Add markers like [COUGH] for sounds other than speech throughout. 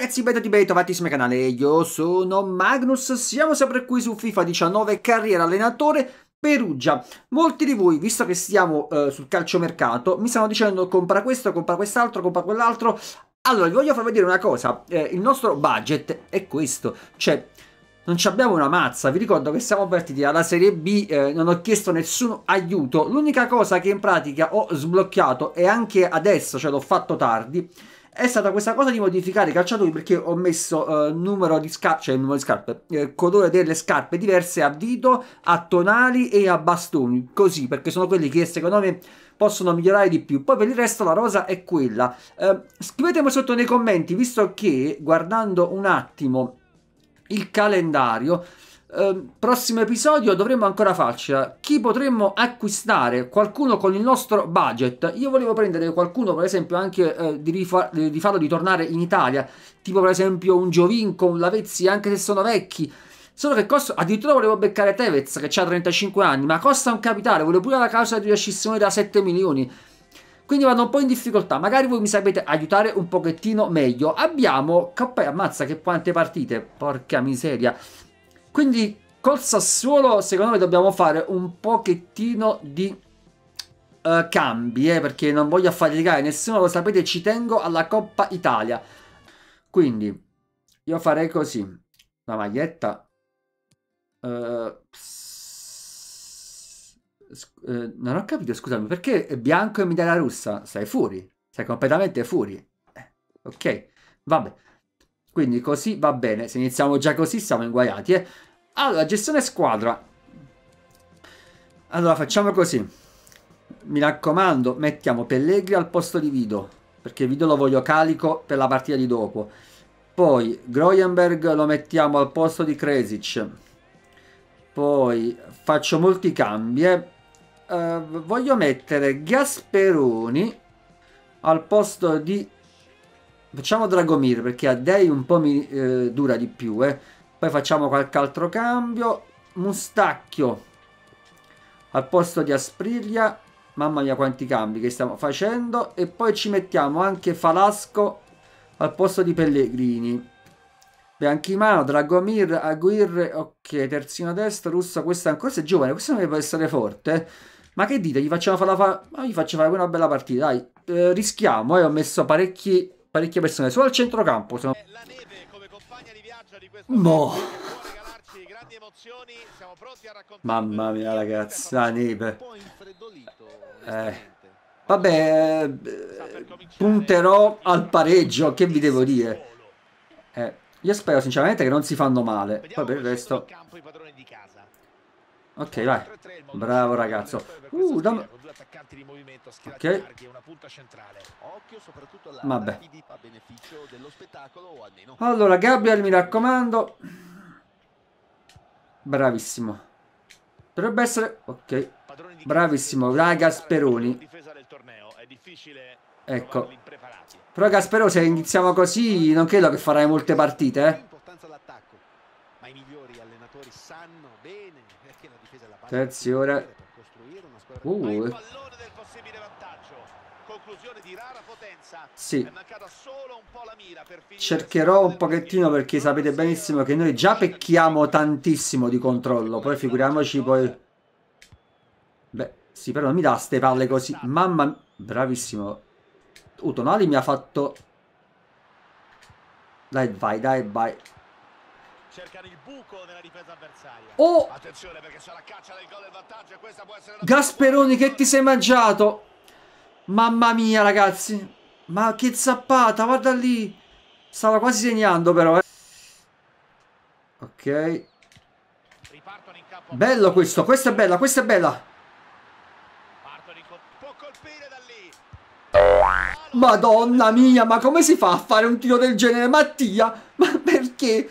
ragazzi, ben ben trovati sul mio canale, io sono Magnus, siamo sempre qui su FIFA 19, carriera allenatore Perugia. Molti di voi, visto che stiamo eh, sul calciomercato, mi stanno dicendo compra questo, compra quest'altro, compra quell'altro. Allora, vi voglio far vedere una cosa, eh, il nostro budget è questo, cioè... Non abbiamo una mazza, vi ricordo che siamo partiti dalla Serie B, eh, non ho chiesto nessun aiuto. L'unica cosa che in pratica ho sbloccato e anche adesso, cioè l'ho fatto tardi, è stata questa cosa di modificare i calciatori perché ho messo eh, numero di scarpe, cioè numero di scarpe, eh, colore delle scarpe diverse a dito, a tonali e a bastoni, così perché sono quelli che secondo me possono migliorare di più. Poi per il resto la rosa è quella. Eh, scrivetemi sotto nei commenti, visto che guardando un attimo il calendario Ehm, prossimo episodio dovremmo ancora farcela. Chi potremmo acquistare? Qualcuno con il nostro budget. Io volevo prendere qualcuno, per esempio, anche eh, di, rifa di farlo ritornare in Italia, tipo per esempio un Giovinco, un Lavezzi, anche se sono vecchi. Solo che costa, addirittura volevo beccare Tevez che ha 35 anni, ma costa un capitale, volevo pure la causa di una scissione da 7 milioni. Quindi vado un po' in difficoltà, magari voi mi sapete aiutare un pochettino meglio. Abbiamo, poi ammazza che quante partite, porca miseria. Quindi col Sassuolo secondo me dobbiamo fare un pochettino di uh, cambi, eh, perché non voglio affaticare nessuno, lo sapete, ci tengo alla Coppa Italia. Quindi io farei così, la maglietta... Uh, uh, non ho capito, scusami, perché è bianco e mi dai la russa? Sei fuori, sei completamente fuori. Eh, ok, vabbè. Quindi così va bene, se iniziamo già così siamo inguaiati. Eh? Allora, gestione squadra. Allora, facciamo così. Mi raccomando, mettiamo Pellegri al posto di Vido, perché Vido lo voglio calico per la partita di dopo. Poi Groenberg lo mettiamo al posto di Kresic. Poi faccio molti cambi. Eh? Eh, voglio mettere Gasperoni al posto di Facciamo Dragomir perché a Dei un po' mi eh, dura di più. Eh. Poi facciamo qualche altro cambio. Mustacchio al posto di Aspriglia. Mamma mia quanti cambi che stiamo facendo. E poi ci mettiamo anche Falasco al posto di Pellegrini. Bianchimano, Dragomir, Aguirre, ok, terzino destro, Russo, questo ancora se è giovane, questo non deve essere forte. Eh. Ma che dite, gli facciamo fare la fa... gli faccio fare una bella partita, dai. Eh, rischiamo, eh, ho messo parecchi parecchie persone. Solo al centrocampo. Sono... Boh. Eh, Mamma mia ragazzi, la neve. Eh. Vabbè, eh, punterò al pareggio, che vi devo dire? Eh, io spero sinceramente che non si fanno male. Poi per il resto... Ok, vai. Bravo ragazzo. Uh, dam... Ok. Vabbè. Allora, Gabriel, mi raccomando. Bravissimo. Dovrebbe essere... Ok. Bravissimo. Raga Gasperoni. Ecco. Però Gaspero, se iniziamo così, non credo che farai molte partite, eh. Ma i migliori allenatori sanno bene Terzi ora. Uh. Sì. Cercherò un pochettino perché sapete benissimo che noi già pecchiamo tantissimo di controllo. Poi figuriamoci poi... Beh, sì, però non mi dà ste palle così. Mamma mia. Bravissimo. Utonali mi ha fatto... Dai, vai, dai, vai cercano il buco nella difesa avversaria. Oh! Attenzione perché c'è caccia del gol del vantaggio questa può essere Gasperoni che ti sei mangiato? Mamma mia, ragazzi. Ma che zappata, guarda lì. Stava quasi segnando però, eh. Ok. Bello questo, questa è bella, questa è bella. Madonna mia, ma come si fa a fare un tiro del genere, Mattia? Ma perché?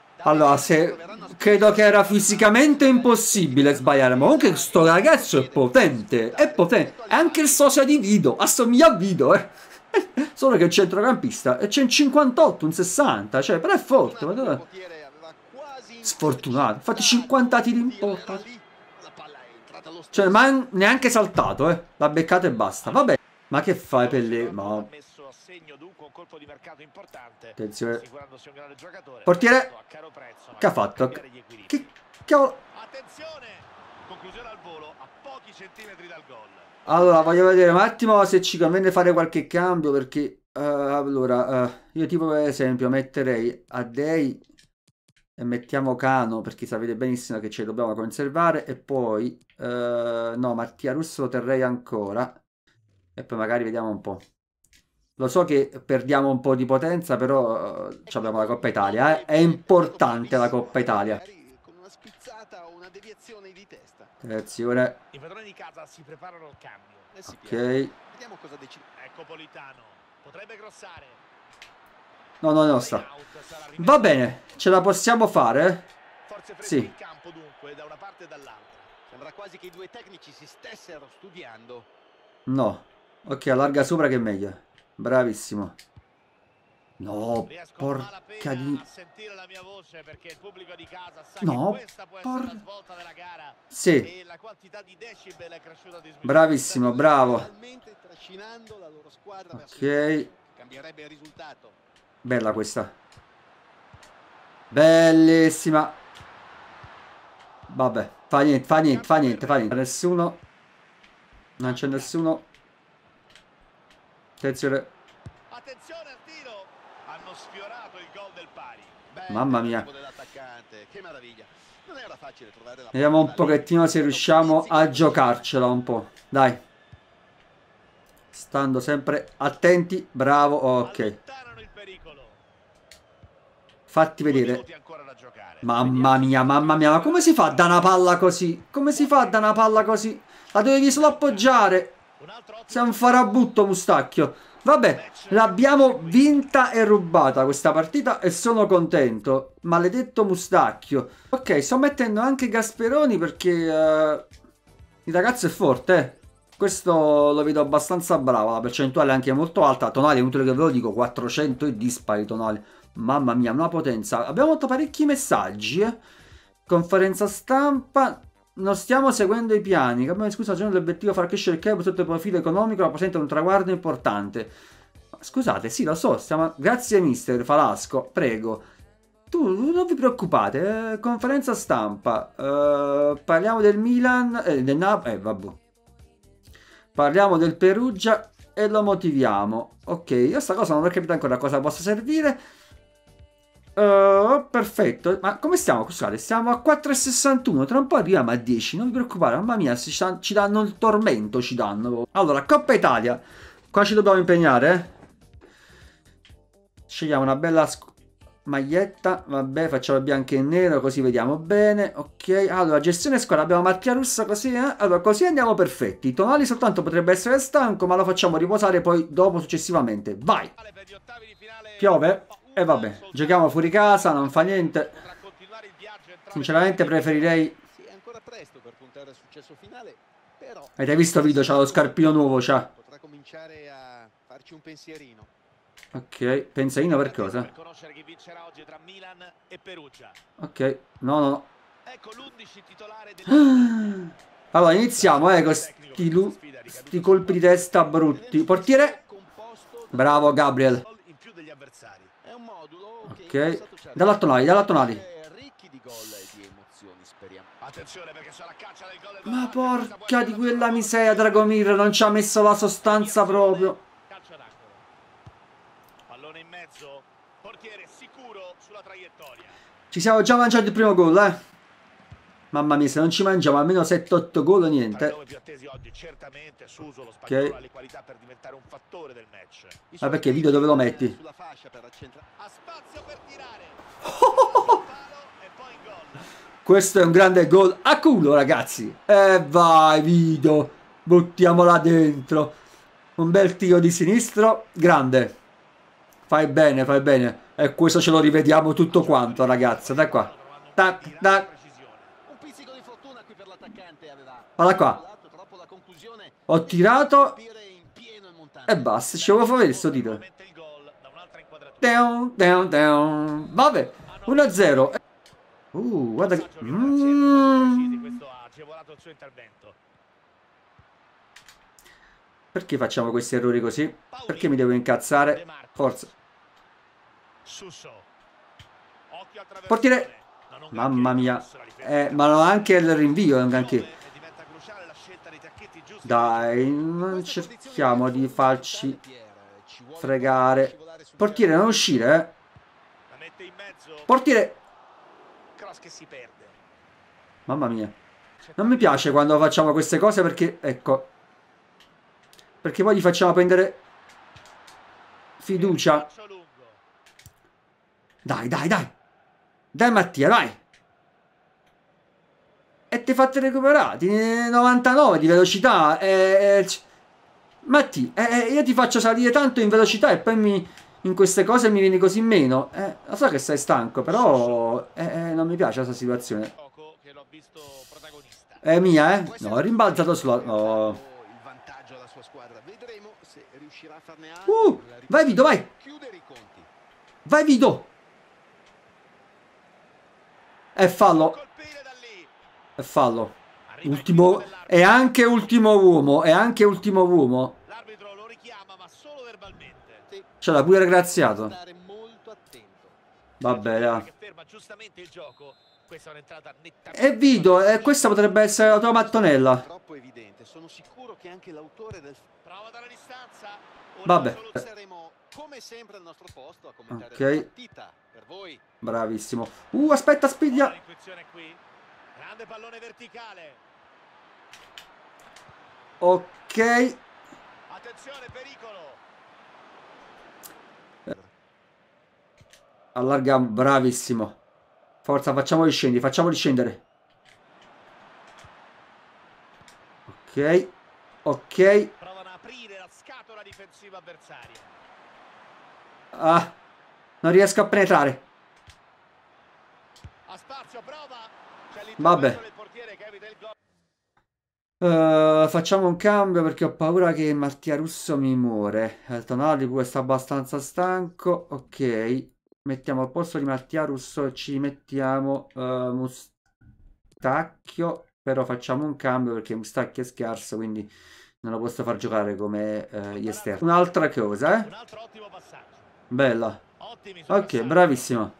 Allora, se... credo che era fisicamente impossibile sbagliare, ma comunque sto ragazzo è potente, è potente. È anche il socio di Vido, assomiglia a Vido, eh. [LAUGHS] Solo che è centrocampista, e c'è un 58, un 60, cioè, però è forte, ma Sfortunato, infatti 50 tiri in porta. Cioè, ma neanche saltato, eh. L'ha beccata e basta, vabbè. Ma che fai per le... Ma segno dunque un colpo di mercato importante. Attenzione. Portiere. Che ha fatto? Che cavolo? Allora, voglio vedere un attimo se ci conviene fare qualche cambio perché uh, allora, uh, io tipo per esempio metterei a Dei e mettiamo Cano perché sapete benissimo che ce lo dobbiamo conservare e poi uh, no, Mattia Russo lo terrei ancora e poi magari vediamo un po'. Lo so che perdiamo un po' di potenza, però uh, eh, abbiamo la Coppa Italia. Eh. È importante la Coppa Italia. Attenzione. I padroni di casa si preparano al cambio. Eh ok. Vediamo cosa decide. Ecco Politano. Potrebbe grossare. No, no, no, sta. Va bene, ce la possiamo fare. Eh? Sì. No. Ok, allarga sopra che è meglio. Bravissimo. No, porca di... No, porca... Sì. Bravissimo, bravo. Ok. Bella questa. Bellissima. Vabbè, fa niente, fa niente, fa niente, fa niente. Nessuno. Non c'è nessuno. Attenzione. Attenzione al tiro. Hanno sfiorato il gol del pari. Beh, Mamma mia. Vediamo un pochettino se riusciamo a giocarcela un po'. Dai. Stando sempre attenti. Bravo. Ok. Fatti vedere. Mamma mia, mamma mia. Ma come si fa da una palla così? Come si fa da una palla così? La dovevi solo appoggiare. Sei un farabutto, Mustacchio. Vabbè, l'abbiamo vinta e rubata questa partita e sono contento. Maledetto Mustacchio. Ok, sto mettendo anche Gasperoni perché... Uh, il ragazzo è forte, eh. Questo lo vedo abbastanza bravo, la percentuale è anche molto alta. Tonale, è utile che ve lo dico, 400 e dispari Tonali. Mamma mia, una potenza. Abbiamo avuto parecchi messaggi, eh. Conferenza stampa, non stiamo seguendo i piani. Abbiamo discusso la l'obiettivo far crescere il club sotto il profilo economico rappresenta un traguardo importante. scusate, sì, lo so, stiamo... Grazie mister Falasco, prego. Tu non vi preoccupate, eh, conferenza stampa. Eh, parliamo del Milan, eh, del Napoli, eh vabbè. Parliamo del Perugia e lo motiviamo. Ok, io sta cosa non ho capito ancora a cosa possa servire. Uh, perfetto, ma come stiamo? Scusate, siamo a 4,61. Tra un po' arriviamo a 10. Non vi preoccupate, mamma mia, ci danno il tormento. Ci danno. Allora, Coppa Italia. Qua ci dobbiamo impegnare. Scegliamo una bella maglietta. Vabbè, facciamo bianco e nero, così vediamo bene. Ok, allora, gestione squadra. Abbiamo macchia russa, così. Eh? Allora, così andiamo perfetti. Tonali soltanto potrebbe essere stanco, ma lo facciamo riposare poi dopo, successivamente. Vai. Piove. E vabbè, giochiamo fuori casa, non fa niente. Sinceramente preferirei... Avete visto il video, c'ha lo scarpino nuovo, c'ha. Ok, pensierino per cosa? Ok, no, no, no. Ecco [GASPS] allora, iniziamo, eh, con questi colpi di testa brutti. Portiere? Bravo, Gabriel. Ok. Da Dall'Attonali, dall'Attonali. Ma porca di quella miseria, Dragomir, non ci ha messo la sostanza proprio. Pallone in mezzo, portiere sicuro sulla traiettoria. Ci siamo già mangiati il primo gol, eh. Mamma mia, se non ci mangiamo almeno 7-8 gol o niente. Ok. Ma perché video dove lo metti? [LAUGHS] Questo è un grande gol a culo, ragazzi. E vai, video. Buttiamola dentro. Un bel tiro di sinistro. Grande. Fai bene, fai bene. E questo ce lo rivediamo tutto quanto, ragazzi. Da qua. Tac, tac. Guarda qua. Ho tirato e basta. Ci volevo fare il suo titolo. Down, down, down. Vabbè, 1-0. Uh, guarda che... Mm. Perché facciamo questi errori così? Perché mi devo incazzare? Forza. Portiere. Mamma mia. Eh, ma anche il rinvio è un granché. Dai, non cerchiamo di farci fregare. Portiere, non uscire, eh. Portiere. Mamma mia. Non mi piace quando facciamo queste cose perché, ecco. Perché poi gli facciamo prendere fiducia. Dai, dai, dai. Dai Mattia, vai! E ti fate recuperare, 99 di velocità, eh, eh, Matti, eh, io ti faccio salire tanto in velocità e poi mi, in queste cose mi vieni così meno. Eh, lo so che sei stanco, però eh, eh non mi piace questa situazione. È mia, eh? No, rimbalzato sulla... No. Uh, vai Vito, vai! Vai Vito! È fallo. È fallo. Ultimo, è anche ultimo uomo, è anche ultimo uomo. L'arbitro lo richiama ma solo verbalmente. Ce l'ha pure graziato. Vabbè, dai. E Vido, eh, questa potrebbe essere la tua mattonella. Troppo evidente, sono sicuro che anche l'autore del... Prova dalla distanza. Vabbè. Eh. Come sempre al nostro posto a commentare okay. la partita per voi. Bravissimo. Uh, aspetta, spiglia. Grande pallone verticale. Ok. Attenzione, pericolo. Allarga, bravissimo. Forza, facciamoli scendere, facciamoli scendere. Ok, ok. Ah, non riesco a penetrare. Vabbè. Uh, facciamo un cambio perché ho paura che Mattia Russo mi muore. Tonali pure sta abbastanza stanco. Ok mettiamo al posto di Mattia Russo ci mettiamo uh, Mustacchio però facciamo un cambio perché Mustacchio è scarso quindi non lo posso far giocare come uh, gli esterni un'altra cosa eh? un altro ottimo passaggio bella ok bravissimo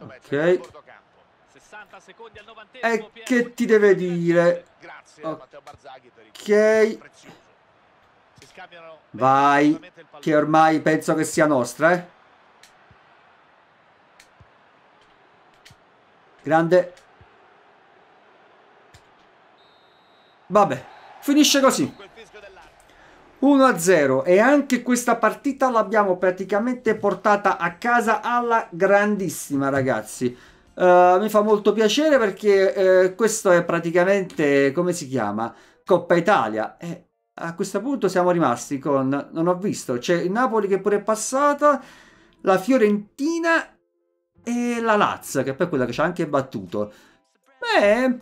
ok e che ti deve dire ok Vai, che ormai penso che sia nostra, eh. Grande. Vabbè, finisce così. 1-0 e anche questa partita l'abbiamo praticamente portata a casa alla grandissima ragazzi. Uh, mi fa molto piacere perché uh, questo è praticamente, come si chiama? Coppa Italia. Eh, a questo punto siamo rimasti con, non ho visto, c'è il Napoli che pure è passata, la Fiorentina e la Lazio, che è poi quella che ci ha anche battuto. Beh,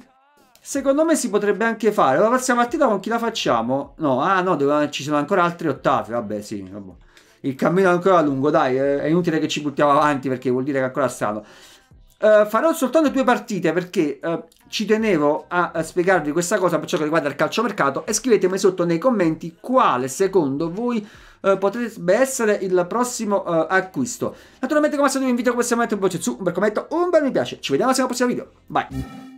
secondo me si potrebbe anche fare. La prossima partita con chi la facciamo? No, ah no, dove, ci sono ancora altri ottavi, vabbè sì, vabbè. Il cammino è ancora lungo, dai, eh, è inutile che ci buttiamo avanti perché vuol dire che è ancora strano. Uh, farò soltanto due partite perché uh, ci tenevo a, a, spiegarvi questa cosa per ciò che riguarda il calciomercato e scrivetemi sotto nei commenti quale secondo voi uh, potrebbe essere il prossimo acquisto. Naturalmente come al solito vi invito a questo momento un bel commento, un bel mi piace. Ci vediamo al prossimo video. Bye!